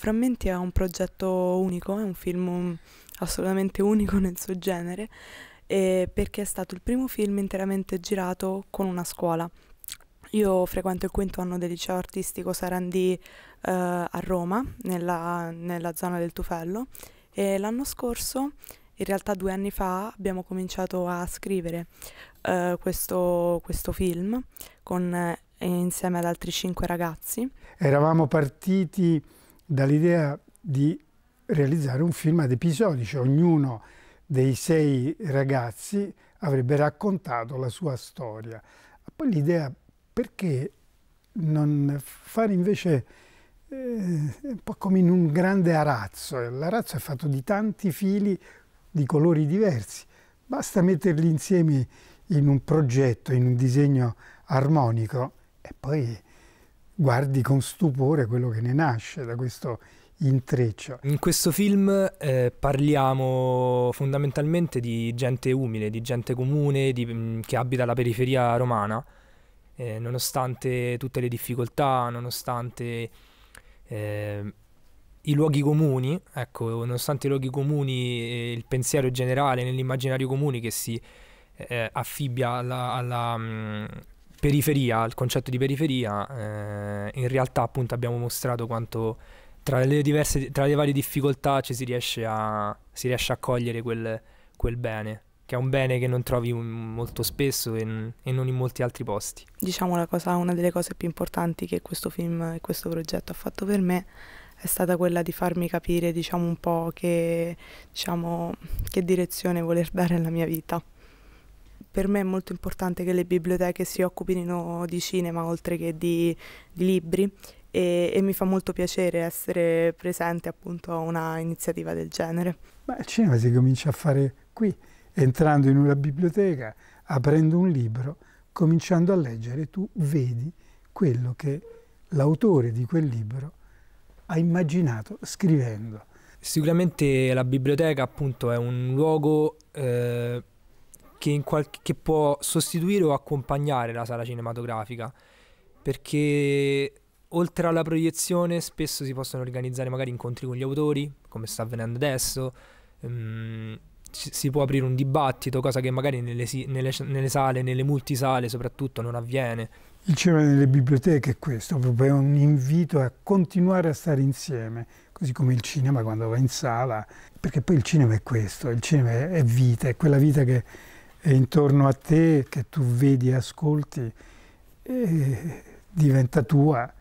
Frammenti è un progetto unico, è un film assolutamente unico nel suo genere, eh, perché è stato il primo film interamente girato con una scuola. Io frequento il quinto anno del liceo artistico Sarandì eh, a Roma, nella, nella zona del Tufello, e l'anno scorso in realtà due anni fa abbiamo cominciato a scrivere uh, questo, questo, film con, eh, insieme ad altri cinque ragazzi. Eravamo partiti dall'idea di realizzare un film ad episodi, cioè ognuno dei sei ragazzi avrebbe raccontato la sua storia. Poi l'idea perché non fare invece eh, un po' come in un grande arazzo, eh, l'arazzo è fatto di tanti fili di colori diversi, basta metterli insieme in un progetto, in un disegno armonico e poi guardi con stupore quello che ne nasce da questo intreccio. In questo film eh, parliamo fondamentalmente di gente umile, di gente comune, di, mm, che abita la periferia romana, eh, nonostante tutte le difficoltà, nonostante eh, i luoghi comuni, ecco, nonostante i luoghi comuni, il pensiero generale nell'immaginario comune che si eh, affibbia alla, alla mh, mm, periferia, il concetto di periferia, eh, in realtà appunto abbiamo mostrato quanto tra le, diverse, tra le varie difficoltà ci si riesce a, si riesce a cogliere quel, quel bene che è un bene che non trovi molto spesso e, e, non in molti altri posti. Diciamo la cosa, una delle cose più importanti che questo film e questo progetto ha fatto per me è stata quella di farmi capire diciamo, un po' che, diciamo, che direzione voler dare alla mia vita per me è molto importante che le biblioteche si occupino di cinema oltre che di, di libri e, e, mi fa molto piacere essere presente appunto a una iniziativa del genere. Ma il cinema si comincia a fare qui, entrando in una biblioteca, aprendo un libro, cominciando a leggere, tu vedi quello che l'autore di quel libro ha immaginato scrivendo. Sicuramente la biblioteca appunto è un luogo eh che, qualche, che può sostituire o accompagnare la sala cinematografica, perché oltre alla proiezione spesso si possono organizzare magari incontri con gli autori, come sta avvenendo adesso, um, si può aprire un dibattito, cosa che magari nelle, nelle, nelle, sale, nelle multisale soprattutto non avviene. Il cinema nelle biblioteche è questo, proprio è un invito a continuare a stare insieme, così come il cinema quando va in sala, perché poi il cinema è questo, il cinema è, è vita, è quella vita che e intorno a te, che tu vedi e ascolti, eh, diventa tua